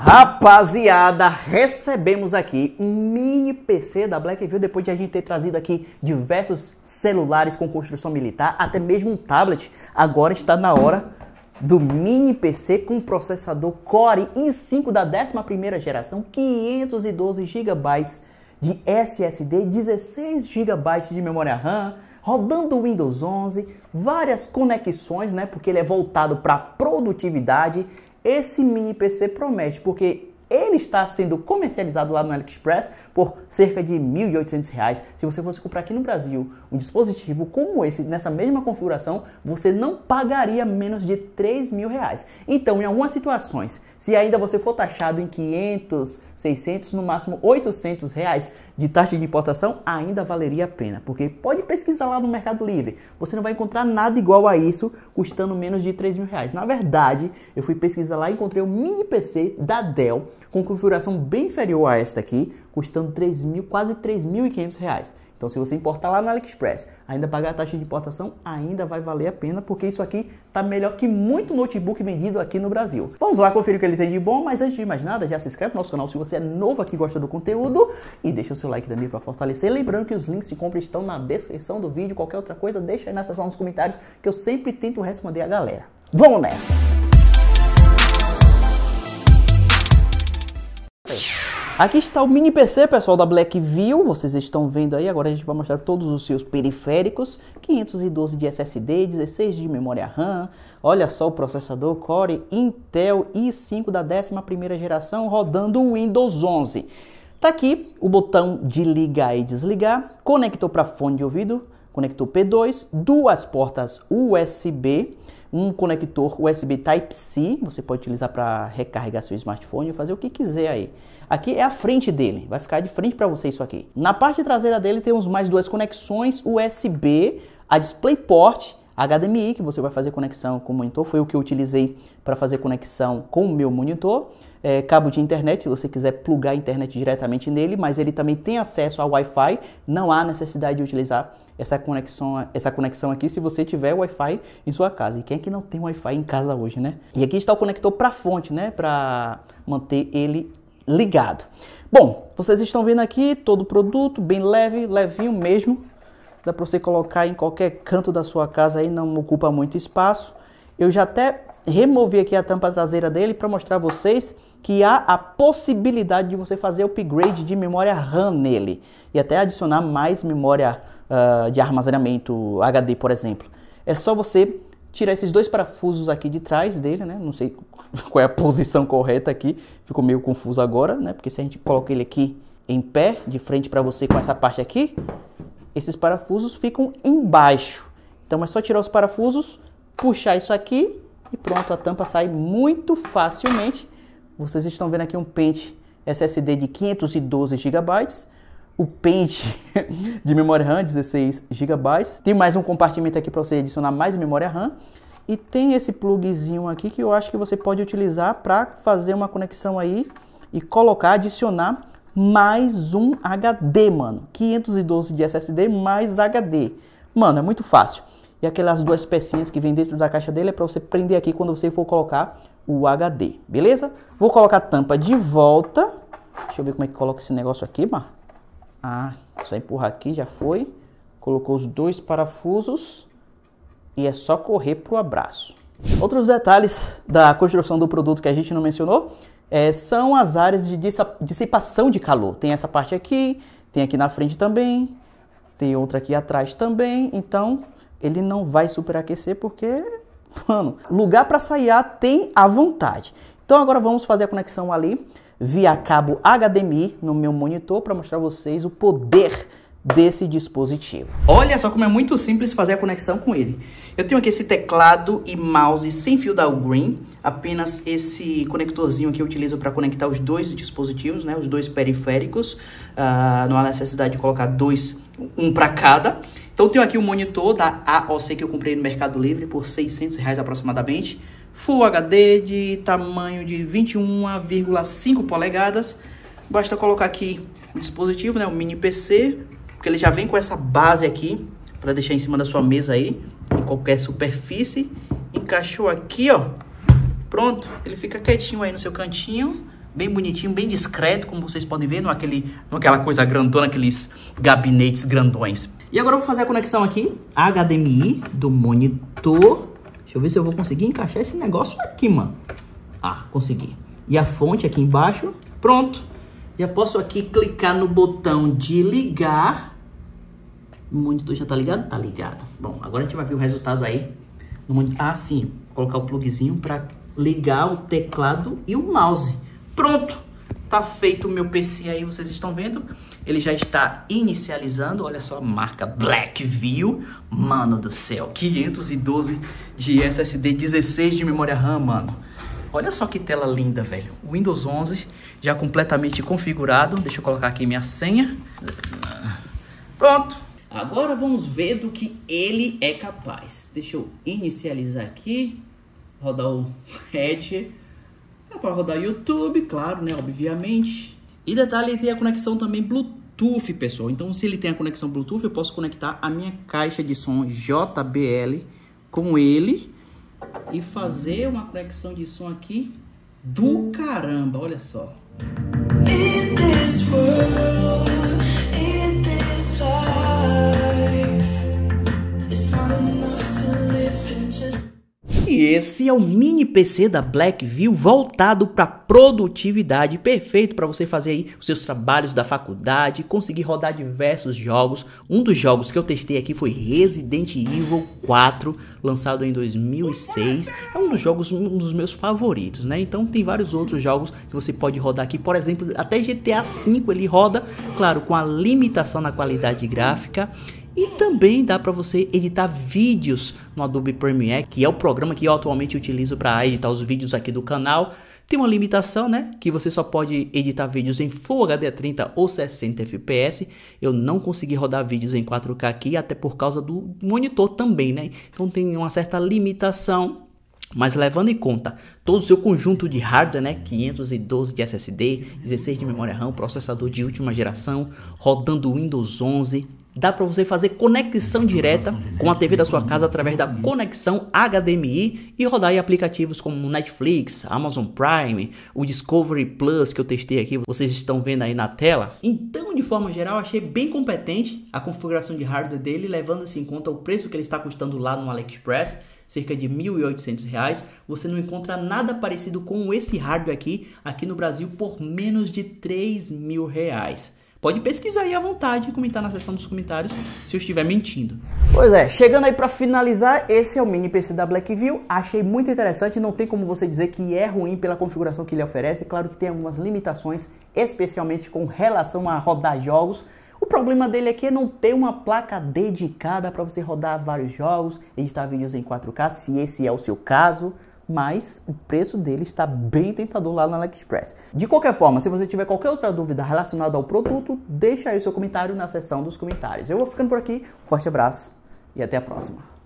Rapaziada, recebemos aqui um mini PC da Blackview depois de a gente ter trazido aqui diversos celulares com construção militar, até mesmo um tablet. Agora está na hora do mini PC com processador Core i5 da 11ª geração, 512 GB de SSD, 16 GB de memória RAM, rodando Windows 11, várias conexões, né, porque ele é voltado para produtividade esse mini PC promete, porque ele está sendo comercializado lá no AliExpress por cerca de R$ 1.800. Se você fosse comprar aqui no Brasil um dispositivo como esse, nessa mesma configuração, você não pagaria menos de R$ 3.000. Então, em algumas situações, se ainda você for taxado em 500, 600, no máximo 800 reais de taxa de importação, ainda valeria a pena, porque pode pesquisar lá no Mercado Livre, você não vai encontrar nada igual a isso custando menos de 3 mil reais. Na verdade, eu fui pesquisar lá e encontrei um mini PC da Dell com configuração bem inferior a esta aqui, custando 3 mil, quase 3.500 reais. Então, se você importar lá no AliExpress, ainda pagar a taxa de importação, ainda vai valer a pena, porque isso aqui está melhor que muito notebook vendido aqui no Brasil. Vamos lá conferir o que ele tem de bom, mas antes de mais nada, já se inscreve no nosso canal se você é novo aqui e gosta do conteúdo e deixa o seu like também para fortalecer. Lembrando que os links de compra estão na descrição do vídeo. Qualquer outra coisa, deixa aí na seção dos comentários que eu sempre tento responder a galera. Vamos nessa! Aqui está o mini PC, pessoal, da Blackview. Vocês estão vendo aí. Agora a gente vai mostrar todos os seus periféricos. 512 de SSD, 16 de memória RAM. Olha só o processador Core Intel i5 da 11ª geração rodando o Windows 11. Tá aqui o botão de ligar e desligar, conector para fone de ouvido, conector P2, duas portas USB, um conector USB Type-C, você pode utilizar para recarregar seu smartphone e fazer o que quiser aí. Aqui é a frente dele, vai ficar de frente para você isso aqui. Na parte traseira dele temos mais duas conexões USB, a DisplayPort HDMI, que você vai fazer conexão com o monitor, foi o que eu utilizei para fazer conexão com o meu monitor. É, cabo de internet, se você quiser plugar a internet diretamente nele, mas ele também tem acesso a Wi-Fi, não há necessidade de utilizar essa conexão, essa conexão aqui se você tiver Wi-Fi em sua casa. E quem é que não tem Wi-Fi em casa hoje, né? E aqui está o conector para fonte, né? Para manter ele ligado. Bom, vocês estão vendo aqui todo o produto, bem leve, levinho mesmo. Dá para você colocar em qualquer canto da sua casa aí, não ocupa muito espaço. Eu já até removi aqui a tampa traseira dele para mostrar a vocês que há a possibilidade de você fazer upgrade de memória RAM nele e até adicionar mais memória uh, de armazenamento HD, por exemplo. É só você tirar esses dois parafusos aqui de trás dele, né? Não sei qual é a posição correta aqui, ficou meio confuso agora, né? Porque se a gente coloca ele aqui em pé, de frente para você com essa parte aqui, esses parafusos ficam embaixo. Então é só tirar os parafusos, puxar isso aqui e pronto, a tampa sai muito facilmente. Vocês estão vendo aqui um pente SSD de 512 GB o pente de memória RAM, 16 GB. Tem mais um compartimento aqui para você adicionar mais memória RAM. E tem esse plugzinho aqui que eu acho que você pode utilizar para fazer uma conexão aí e colocar, adicionar mais um HD, mano. 512 de SSD mais HD. Mano, é muito fácil. E aquelas duas pecinhas que vem dentro da caixa dele é para você prender aqui quando você for colocar o HD, beleza? Vou colocar a tampa de volta. Deixa eu ver como é que coloca esse negócio aqui, mano. Ah, só empurrar aqui, já foi. Colocou os dois parafusos e é só correr para o abraço. Outros detalhes da construção do produto que a gente não mencionou é, são as áreas de dissipação de calor. Tem essa parte aqui, tem aqui na frente também, tem outra aqui atrás também. Então ele não vai superaquecer porque, mano, lugar para sair tem à vontade. Então agora vamos fazer a conexão ali via cabo HDMI no meu monitor para mostrar vocês o poder desse dispositivo. Olha só como é muito simples fazer a conexão com ele. Eu tenho aqui esse teclado e mouse sem fio da Green, apenas esse conectorzinho que eu utilizo para conectar os dois dispositivos, né, os dois periféricos, uh, não há necessidade de colocar dois, um para cada. Então tenho aqui o monitor da AOC que eu comprei no Mercado Livre por 600 reais aproximadamente, Full HD de tamanho de 21,5 polegadas. Basta colocar aqui o dispositivo, né, o mini PC, porque ele já vem com essa base aqui para deixar em cima da sua mesa aí, em qualquer superfície. Encaixou aqui, ó. Pronto, ele fica quietinho aí no seu cantinho, bem bonitinho, bem discreto, como vocês podem ver, não aquele, não aquela coisa grandona, aqueles gabinetes grandões. E agora eu vou fazer a conexão aqui, HDMI do monitor Deixa eu ver se eu vou conseguir encaixar esse negócio aqui, mano. Ah, consegui. E a fonte aqui embaixo, pronto. Já posso aqui clicar no botão de ligar. O monitor já tá ligado? Tá ligado. Bom, agora a gente vai ver o resultado aí. No monitor. Ah, sim. Vou colocar o plugzinho para ligar o teclado e o mouse. Pronto. Tá feito o meu PC aí, vocês estão vendo? Ele já está inicializando, olha só a marca Blackview. Mano do céu, 512 de SSD, 16 de memória RAM, mano. Olha só que tela linda, velho. Windows 11 já completamente configurado. Deixa eu colocar aqui minha senha. Pronto. Agora vamos ver do que ele é capaz. Deixa eu inicializar aqui. Rodar o Edge. É para rodar YouTube, claro, né? Obviamente. E detalhe, tem a conexão também Bluetooth, pessoal. Então, se ele tem a conexão Bluetooth, eu posso conectar a minha caixa de som JBL com ele e fazer uma conexão de som aqui do caramba. Olha só. In this world. Esse é o mini PC da Blackview voltado para produtividade, perfeito para você fazer aí os seus trabalhos da faculdade, conseguir rodar diversos jogos. Um dos jogos que eu testei aqui foi Resident Evil 4, lançado em 2006. É um dos jogos um dos meus favoritos, né? Então tem vários outros jogos que você pode rodar aqui, por exemplo, até GTA V ele roda, claro, com a limitação na qualidade gráfica e também dá para você editar vídeos no Adobe Premiere, que é o programa que eu atualmente utilizo para editar os vídeos aqui do canal. Tem uma limitação, né? Que você só pode editar vídeos em Full HD 30 ou 60 FPS. Eu não consegui rodar vídeos em 4K aqui, até por causa do monitor também, né? Então tem uma certa limitação. Mas levando em conta todo o seu conjunto de hardware, né, 512 de SSD, 16 de memória RAM, processador de última geração, rodando Windows 11, dá para você fazer conexão direta com a TV da sua casa através da conexão HDMI e rodar em aplicativos como Netflix, Amazon Prime, o Discovery Plus que eu testei aqui, vocês estão vendo aí na tela. Então, de forma geral, achei bem competente a configuração de hardware dele, levando-se em conta o preço que ele está custando lá no AliExpress cerca de R$ 1.800, você não encontra nada parecido com esse hardware aqui, aqui no Brasil, por menos de R$ 3.000. Pode pesquisar aí à vontade e comentar na seção dos comentários se eu estiver mentindo. Pois é, chegando aí para finalizar, esse é o mini PC da Blackview. Achei muito interessante, não tem como você dizer que é ruim pela configuração que ele oferece. Claro que tem algumas limitações, especialmente com relação a rodar jogos. O problema dele é que não tem uma placa dedicada para você rodar vários jogos, editar vídeos em 4K, se esse é o seu caso mas o preço dele está bem tentador lá na AliExpress. De qualquer forma, se você tiver qualquer outra dúvida relacionada ao produto, deixa aí o seu comentário na seção dos comentários. Eu vou ficando por aqui, um forte abraço e até a próxima.